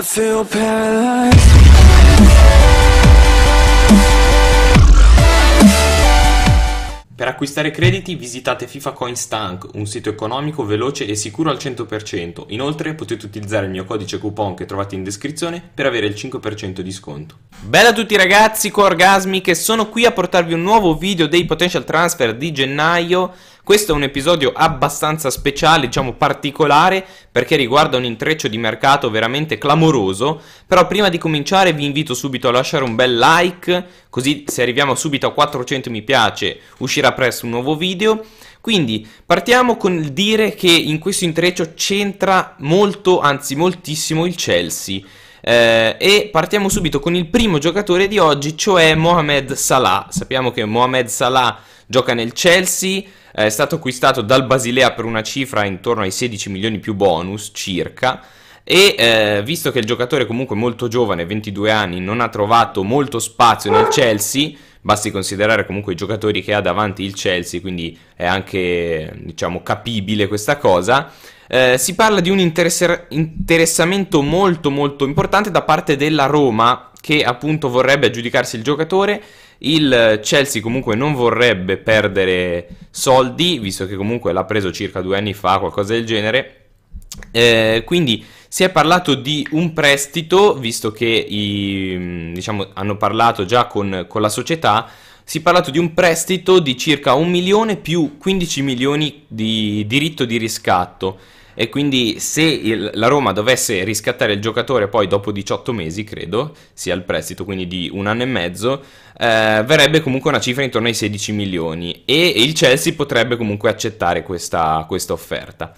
feel paralyzed. Per acquistare crediti visitate FIFA Coin Stank, un sito economico, veloce e sicuro al 100%. Inoltre potete utilizzare il mio codice coupon che trovate in descrizione per avere il 5% di sconto. Bella a tutti ragazzi, co Orgasmi, che sono qui a portarvi un nuovo video dei potential transfer di gennaio questo è un episodio abbastanza speciale, diciamo particolare, perché riguarda un intreccio di mercato veramente clamoroso, però prima di cominciare vi invito subito a lasciare un bel like, così se arriviamo subito a 400 mi piace uscirà presto un nuovo video. Quindi partiamo con il dire che in questo intreccio c'entra molto, anzi moltissimo il Chelsea eh, e partiamo subito con il primo giocatore di oggi, cioè Mohamed Salah. Sappiamo che Mohamed Salah gioca nel Chelsea, è stato acquistato dal Basilea per una cifra intorno ai 16 milioni più bonus circa e eh, visto che il giocatore comunque molto giovane, 22 anni, non ha trovato molto spazio nel Chelsea, basti considerare comunque i giocatori che ha davanti il Chelsea, quindi è anche diciamo capibile questa cosa. Eh, si parla di un interesse- interessamento molto molto importante da parte della Roma che appunto vorrebbe aggiudicarsi il giocatore. Il Chelsea comunque non vorrebbe perdere soldi, visto che comunque l'ha preso circa due anni fa, qualcosa del genere. Eh, quindi si è parlato di un prestito, visto che i, diciamo, hanno parlato già con, con la società, si è parlato di un prestito di circa 1 milione più 15 milioni di diritto di riscatto e quindi se il, la Roma dovesse riscattare il giocatore poi dopo 18 mesi, credo, sia il prestito, quindi di un anno e mezzo, eh, verrebbe comunque una cifra intorno ai 16 milioni e, e il Chelsea potrebbe comunque accettare questa, questa offerta.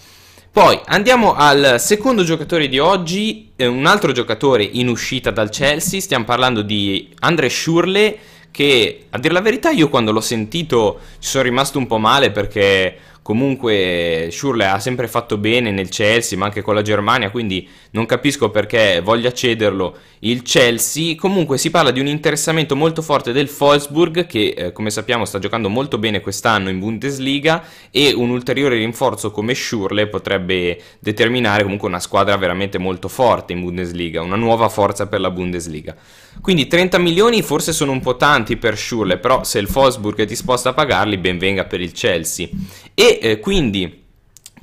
Poi andiamo al secondo giocatore di oggi, eh, un altro giocatore in uscita dal Chelsea, stiamo parlando di Andre Schurle che a dire la verità io quando l'ho sentito ci sono rimasto un po' male perché comunque Schurle ha sempre fatto bene nel Chelsea ma anche con la Germania quindi non capisco perché voglia cederlo il Chelsea comunque si parla di un interessamento molto forte del Wolfsburg che eh, come sappiamo sta giocando molto bene quest'anno in Bundesliga e un ulteriore rinforzo come Schurle potrebbe determinare comunque una squadra veramente molto forte in Bundesliga una nuova forza per la Bundesliga quindi 30 milioni forse sono un po' tanti per Schurle però se il Wolfsburg è disposto a pagarli ben venga per il Chelsea e eh, quindi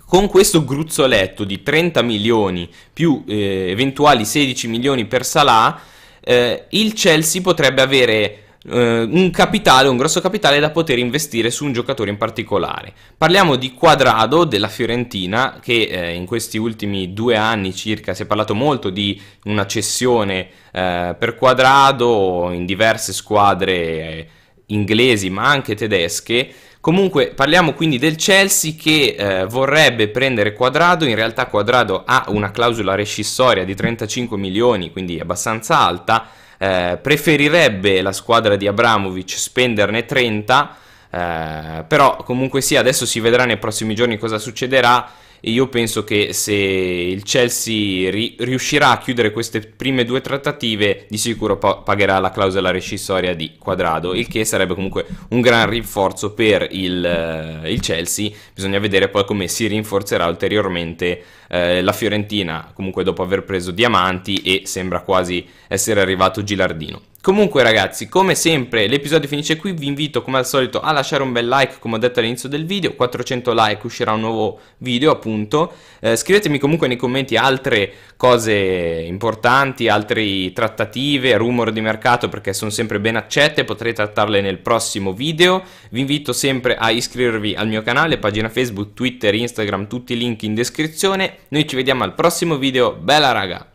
con questo gruzzoletto di 30 milioni più eh, eventuali 16 milioni per Salah, eh, il Chelsea potrebbe avere eh, un capitale, un grosso capitale da poter investire su un giocatore in particolare. Parliamo di Quadrado della Fiorentina che eh, in questi ultimi due anni circa si è parlato molto di una cessione eh, per Quadrado in diverse squadre. Eh, inglesi ma anche tedesche. Comunque parliamo quindi del Chelsea che eh, vorrebbe prendere Quadrado, in realtà Quadrado ha una clausola rescissoria di 35 milioni, quindi abbastanza alta, eh, preferirebbe la squadra di Abramovic spenderne 30, eh, però comunque sì, adesso si vedrà nei prossimi giorni cosa succederà io penso che se il Chelsea ri- riuscirà a chiudere queste prime due trattative di sicuro pa- pagherà la clausola rescissoria di Quadrado, il che sarebbe comunque un gran rinforzo per il, eh, il Chelsea, bisogna vedere poi come si rinforzerà ulteriormente eh, la Fiorentina, comunque dopo aver preso Diamanti e sembra quasi essere arrivato Gilardino. Comunque ragazzi, come sempre l'episodio finisce qui, vi invito come al solito a lasciare un bel like come ho detto all'inizio del video, 400 like uscirà un nuovo video appunto, eh, scrivetemi comunque nei commenti altre cose importanti, altre trattative, rumor di mercato perché sono sempre ben accette, potrei trattarle nel prossimo video, vi invito sempre a iscrivervi al mio canale, pagina Facebook, Twitter, Instagram, tutti i link in descrizione, noi ci vediamo al prossimo video, bella raga!